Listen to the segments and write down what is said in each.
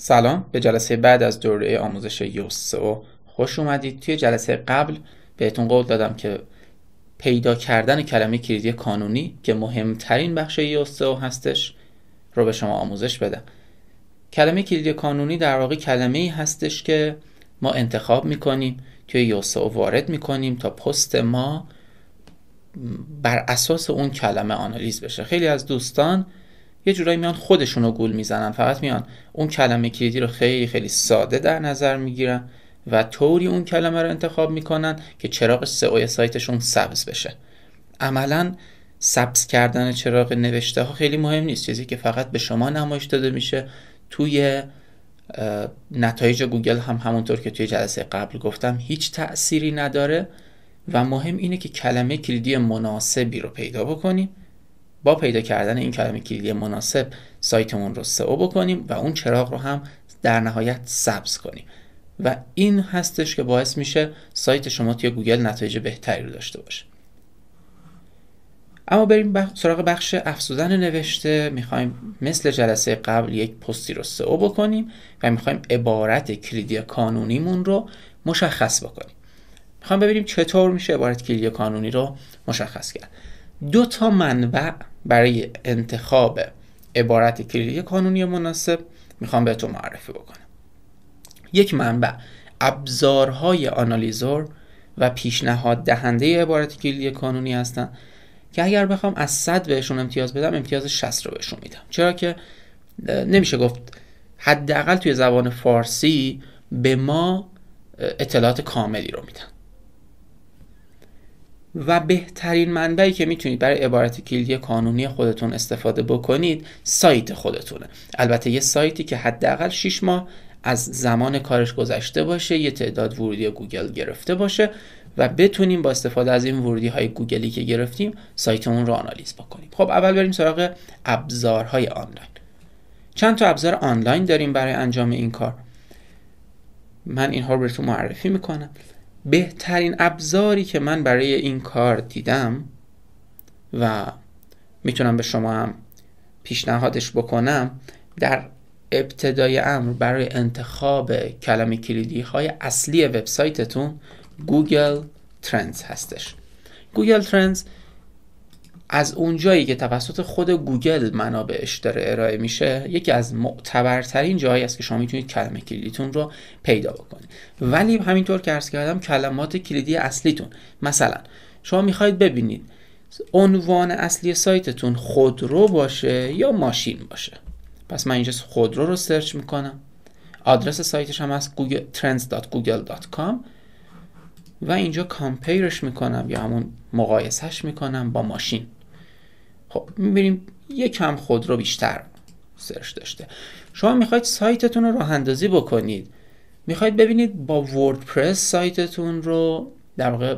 سلام به جلسه بعد از دوره آموزش یوسو خوش اومدید توی جلسه قبل بهتون قول دادم که پیدا کردن کلمه کلیدی کانونی که مهمترین بخش یوسو هستش رو به شما آموزش بدم کلمه کلیدی کانونی در واقع کلمه ای هستش که ما انتخاب میکنیم توی یوسو وارد میکنیم تا پست ما بر اساس اون کلمه آنالیز بشه خیلی از دوستان یه جورایی میان خودشون رو گول میزنن فقط میان اون کلمه کلیدی رو خیلی خیلی ساده در نظر میگیرن و طوری اون کلمه رو انتخاب میکنن که چراغ سئو سایتشون سبز بشه عملا سبز کردن چراغ نوشته ها خیلی مهم نیست چیزی که فقط به شما نمایش داده میشه توی نتایج گوگل هم همونطور که توی جلسه قبل گفتم هیچ تأثیری نداره و مهم اینه که کلمه کلیدی مناسبی رو پیدا بکنیم با پیدا کردن این کلمه کلیدی مناسب سایتمون رو سئو بکنیم و اون چراغ رو هم در نهایت سبز کنیم و این هستش که باعث میشه سایت شما توی گوگل نتایج بهتری رو داشته باشه اما بریم سراغ بخش افزودن نوشته میخوایم مثل جلسه قبل یک پستی رو سئو بکنیم و میخوایم عبارت کلیدی کانونیمون رو مشخص بکنیم میخوام ببینیم چطور میشه عبارت کلیدی کانونی رو مشخص کرد دو تا منبع برای انتخاب عبارت کلیدی کانونی مناسب میخوام بهتون معرفی بکنم یک منبع ابزارهای آنالیزور و پیشنهاد دهنده عبارت کلیدی کانونی هستن که اگر بخوام از 100 بهشون امتیاز بدم امتیاز 60 رو بهشون میدم چرا که نمیشه گفت حداقل توی زبان فارسی به ما اطلاعات کاملی رو میدن و بهترین منبعی که میتونید برای عبارت کلیدی کانونی خودتون استفاده بکنید سایت خودتونه البته یه سایتی که حداقل 6 ماه از زمان کارش گذشته باشه یه تعداد ورودی گوگل گرفته باشه و بتونیم با استفاده از این ورودی های گوگلی که گرفتیم سایتمون رو آنالیز بکنیم خب اول بریم سراغ ابزارهای آنلاین چند تا ابزار آنلاین داریم برای انجام این کار من اینها رو بهتون معرفی میکنم بهترین ابزاری که من برای این کار دیدم و میتونم به شما هم پیشنهادش بکنم در ابتدای امر برای انتخاب کلمه کلیدی های اصلی وبسایتتون گوگل ترندز هستش گوگل ترندز از اونجایی که توسط خود گوگل منابعش داره ارائه میشه یکی از معتبرترین جایی است که شما میتونید کلمه کلیدیتون رو پیدا بکنید ولی همینطور که عرض کردم کلمات کلیدی اصلیتون مثلا شما میخواید ببینید عنوان اصلی سایتتون خودرو باشه یا ماشین باشه پس من اینجا خودرو رو سرچ میکنم آدرس سایتش هم از google trends.google.com و اینجا کامپیرش میکنم یا همون مقایسهش میکنم با ماشین خب میبینیم یکم خود رو بیشتر سرش داشته شما میخواید سایتتون رو راه اندازی بکنید میخواید ببینید با وردپرس سایتتون رو در واقع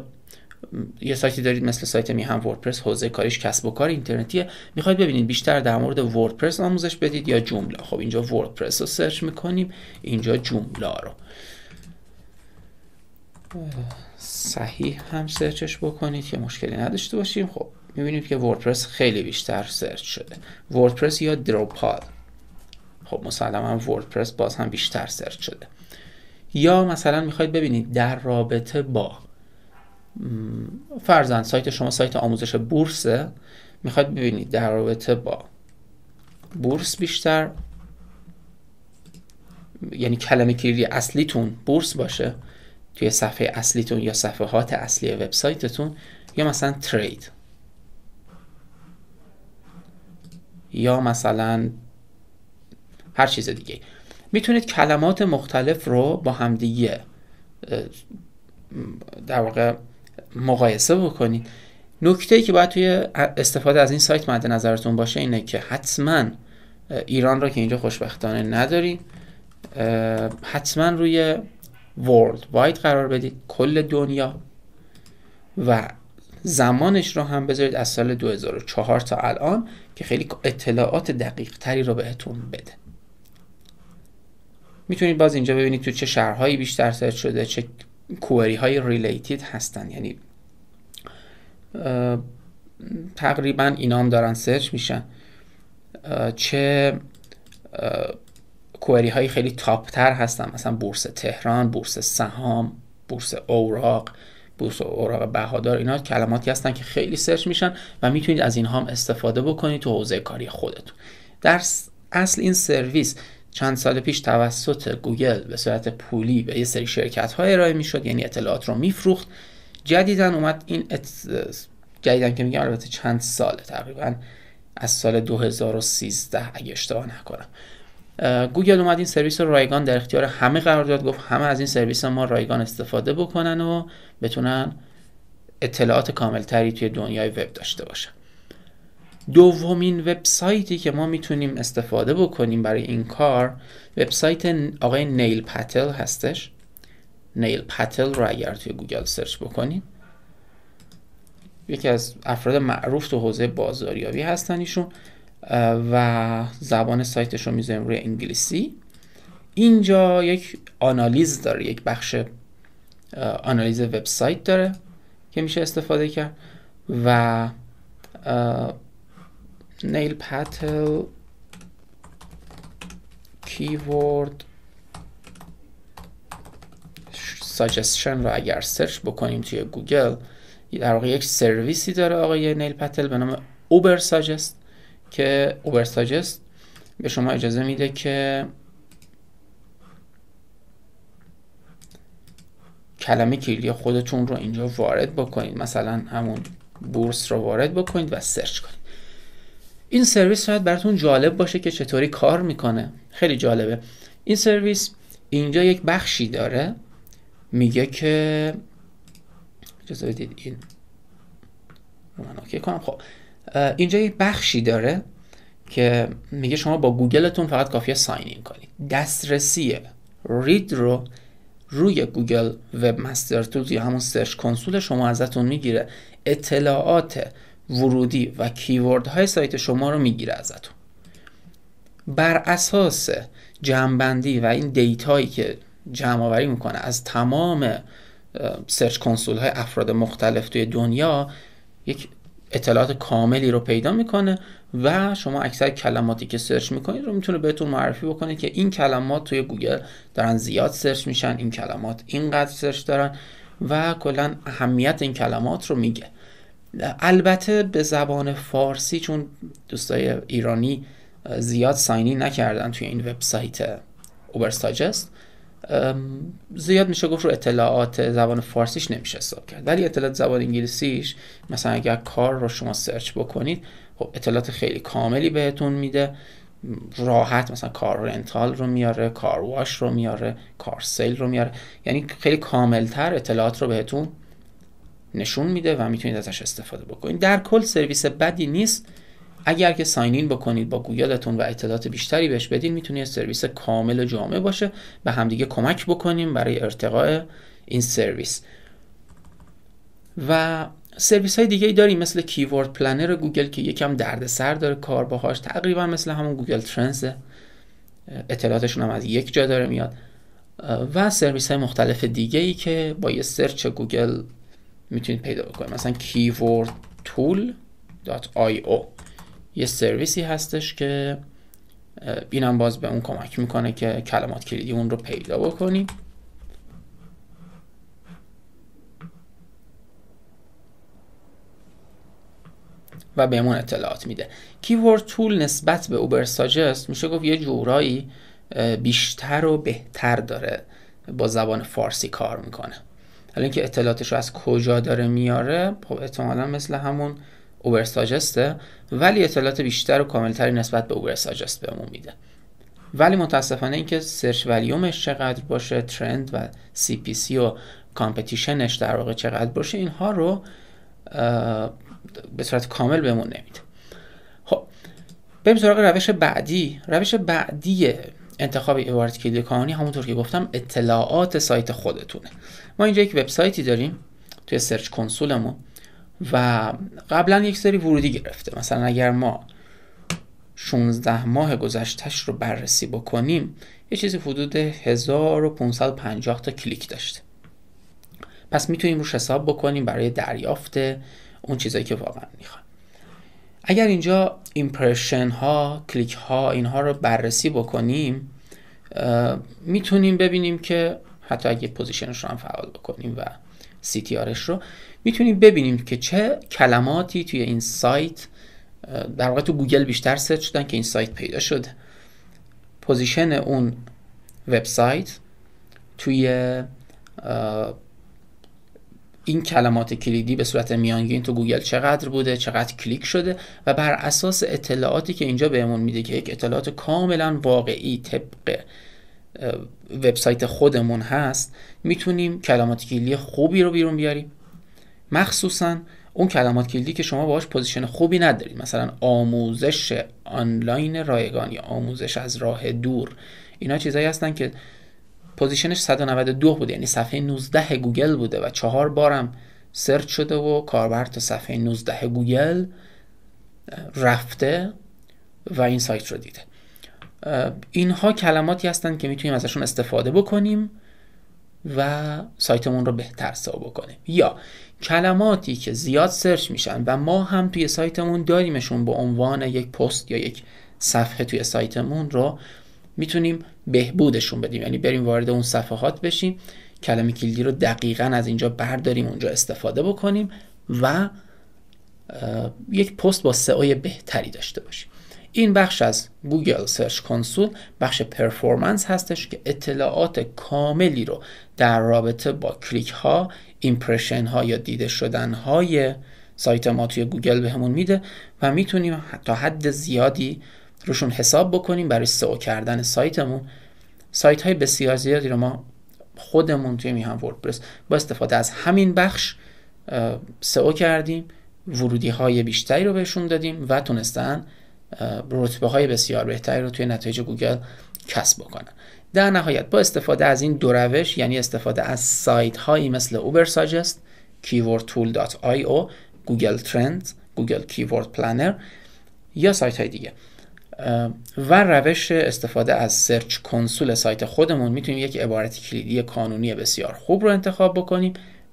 یه سایتی دارید مثل سایت میهم وردپرس حوزه کاریش کسب و کار اینترنتیه میخواید ببینید بیشتر در مورد وردپرس آموزش بدید یا جمله؟ خب اینجا وردپرس رو سرچ میکنیم اینجا جمله رو صحیح هم سرچش بکنید که مشکلی نداشته باشیم خب میبینید که وردپرس خیلی بیشتر سرچ شده وردپرس یا دروپال خب مسلما وردپرس باز هم بیشتر سرچ شده یا مثلا میخواید ببینید در رابطه با فرزن سایت شما سایت آموزش بورس میخواید ببینید در رابطه با بورس بیشتر یعنی کلمه کلیدی اصلیتون بورس باشه توی صفحه اصلیتون یا صفحات اصلی وبسایتتون یا مثلا ترید یا مثلا هر چیز دیگه میتونید کلمات مختلف رو با همدیگه در واقع مقایسه بکنید نکته ای که باید توی استفاده از این سایت مد نظرتون باشه اینه که حتما ایران رو که اینجا خوشبختانه نداریم حتما روی ورلد واید قرار بدید کل دنیا و زمانش رو هم بذارید از سال 2004 تا الان که خیلی اطلاعات دقیق تری رو بهتون بده میتونید باز اینجا ببینید تو چه شهرهایی بیشتر سرچ شده چه کوئری های ریلیتید هستن یعنی تقریبا اینا هم دارن سرچ میشن چه کوئری های خیلی تاپ تر هستن مثلا بورس تهران بورس سهام بورس اوراق بورس اوراق بهادار اینا کلماتی هستن که خیلی سرچ میشن و میتونید از اینها هم استفاده بکنید تو حوزه کاری خودتون در اصل این سرویس چند سال پیش توسط گوگل به صورت پولی به یه سری شرکت ها ارائه میشد یعنی اطلاعات رو میفروخت جدیدا اومد این ات... که میگم البته چند ساله تقریبا از سال 2013 اگه اشتباه نکنم گوگل اومد این سرویس رو رایگان در اختیار همه قرار داد گفت همه از این سرویس ما رایگان استفاده بکنن و بتونن اطلاعات تری توی دنیای وب داشته باشن دومین وبسایتی که ما میتونیم استفاده بکنیم برای این کار وبسایت آقای نیل پتل هستش نیل پتل رو اگر توی گوگل سرچ بکنیم یکی از افراد معروف تو حوزه بازاریابی هستن ایشون و زبان سایتش رو میذاریم روی انگلیسی اینجا یک آنالیز داره یک بخش آنالیز وبسایت داره که میشه استفاده کرد و نیل پتل کیورد ساجستشن رو اگر سرچ بکنیم توی گوگل در واقع یک سرویسی داره آقای نیل پتل به نام اوبر ساجست که ساجست به شما اجازه میده که کلمه کلیدی خودتون رو اینجا وارد بکنید مثلا همون بورس رو وارد بکنید و سرچ کنید این سرویس شاید براتون جالب باشه که چطوری کار میکنه خیلی جالبه این سرویس اینجا یک بخشی داره میگه که اجازه این من اوکی کنم خب اینجا یه بخشی داره که میگه شما با گوگلتون فقط کافیه ساین این کنید دسترسی رید رو روی گوگل وب مستر تولز یا همون سرچ کنسول شما ازتون میگیره اطلاعات ورودی و کیورد های سایت شما رو میگیره ازتون بر اساس جمعبندی و این دیتایی که جمع آوری میکنه از تمام سرچ کنسول های افراد مختلف توی دنیا یک اطلاعات کاملی رو پیدا میکنه و شما اکثر کلماتی که سرچ میکنید رو میتونه بهتون معرفی بکنه که این کلمات توی گوگل دارن زیاد سرچ میشن این کلمات اینقدر سرچ دارن و کلا اهمیت این کلمات رو میگه البته به زبان فارسی چون دوستای ایرانی زیاد ساینی نکردن توی این وبسایت اوبرساجست زیاد میشه گفت رو اطلاعات زبان فارسیش نمیشه حساب کرد ولی اطلاعات زبان انگلیسیش مثلا اگر کار رو شما سرچ بکنید خب اطلاعات خیلی کاملی بهتون میده راحت مثلا کار رنتال رو میاره کار واش رو میاره کار سیل رو میاره یعنی خیلی کاملتر اطلاعات رو بهتون نشون میده و میتونید ازش استفاده بکنید در کل سرویس بدی نیست اگر که ساینین بکنید با گوگلتون و اطلاعات بیشتری بهش بدین میتونید سرویس کامل و جامع باشه به همدیگه کمک بکنیم برای ارتقاء این سرویس و سرویس های دیگه ای داریم مثل کیورد پلنر گوگل که یکم دردسر داره کار باهاش تقریبا مثل همون گوگل ترنز اطلاعاتشون هم از یک جا داره میاد و سرویس های مختلف دیگه ای که با یه سرچ گوگل میتونید پیدا بکنید مثلا keywordtool.io یه سرویسی هستش که اینم باز به اون کمک میکنه که کلمات کلیدی اون رو پیدا بکنیم و بهمون اطلاعات میده کیورد تول نسبت به اوبر ساجست میشه گفت یه جورایی بیشتر و بهتر داره با زبان فارسی کار میکنه حالا اینکه اطلاعاتش رو از کجا داره میاره خب احتمالا مثل همون اوبر ولی اطلاعات بیشتر و کاملتری نسبت به اوبر بهمون میده ولی متاسفانه اینکه سرچ ولیومش چقدر باشه ترند و سی پی سی و کامپتیشنش در واقع چقدر باشه اینها رو به صورت کامل بهمون نمیده خب بریم سراغ روش بعدی روش بعدی انتخاب عبارت کلید کانونی همونطور که گفتم اطلاعات سایت خودتونه ما اینجا یک وبسایتی داریم توی سرچ کنسولمون و قبلا یک سری ورودی گرفته مثلا اگر ما 16 ماه گذشتهش رو بررسی بکنیم یه چیزی حدود 1550 تا کلیک داشته پس میتونیم روش حساب بکنیم برای دریافت اون چیزایی که واقعا میخوایم اگر اینجا ایمپرشن ها کلیک ها اینها رو بررسی بکنیم میتونیم ببینیم که حتی اگه پوزیشنش رو هم فعال بکنیم و CTRش رو میتونیم ببینیم که چه کلماتی توی این سایت در واقع تو گوگل بیشتر سرچ شدن که این سایت پیدا شده پوزیشن اون وبسایت توی این کلمات کلیدی به صورت میانگین تو گوگل چقدر بوده چقدر کلیک شده و بر اساس اطلاعاتی که اینجا بهمون میده که یک اطلاعات کاملا واقعی طبق وبسایت خودمون هست میتونیم کلمات کلیدی خوبی رو بیرون بیاریم مخصوصا اون کلمات کلیدی که شما باهاش پوزیشن خوبی ندارید مثلا آموزش آنلاین رایگان یا آموزش از راه دور اینا چیزایی هستن که پوزیشنش 192 بوده یعنی صفحه 19 گوگل بوده و چهار بارم سرچ شده و کاربر تا صفحه 19 گوگل رفته و این سایت رو دیده اینها کلماتی هستند که میتونیم ازشون استفاده بکنیم و سایتمون رو بهتر سئو بکنیم یا کلماتی که زیاد سرچ میشن و ما هم توی سایتمون داریمشون به عنوان یک پست یا یک صفحه توی سایتمون رو میتونیم بهبودشون بدیم یعنی بریم وارد اون صفحات بشیم کلمه کلیدی رو دقیقا از اینجا برداریم اونجا استفاده بکنیم و یک پست با سئوی بهتری داشته باشیم این بخش از گوگل سرچ کنسول بخش پرفورمنس هستش که اطلاعات کاملی رو در رابطه با کلیک ها ایمپرشن ها یا دیده شدن های سایت ما توی گوگل بهمون به میده و میتونیم تا حد زیادی روشون حساب بکنیم برای سئو کردن سایتمون سایت های بسیار زیادی رو ما خودمون توی میهم وردپرس با استفاده از همین بخش سئو کردیم ورودی های بیشتری رو بهشون دادیم و تونستن رتبه های بسیار بهتری رو توی نتایج گوگل کسب بکنن در نهایت با استفاده از این دو روش یعنی استفاده از سایت هایی مثل اوبر ساجست او گوگل ترند گوگل کیورد پلانر یا سایت های دیگه و روش استفاده از سرچ کنسول سایت خودمون میتونیم یک عبارت کلیدی قانونی بسیار خوب رو انتخاب بکنیم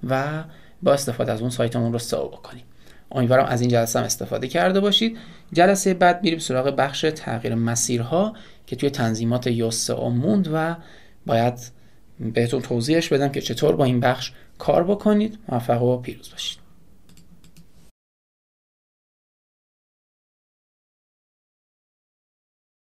و با استفاده از اون سایتمون رو سئو بکنیم امیدوارم از این جلسه هم استفاده کرده باشید جلسه بعد میریم سراغ بخش تغییر مسیرها که توی تنظیمات یوس موند و باید بهتون توضیحش بدم که چطور با این بخش کار بکنید موفق و پیروز باشید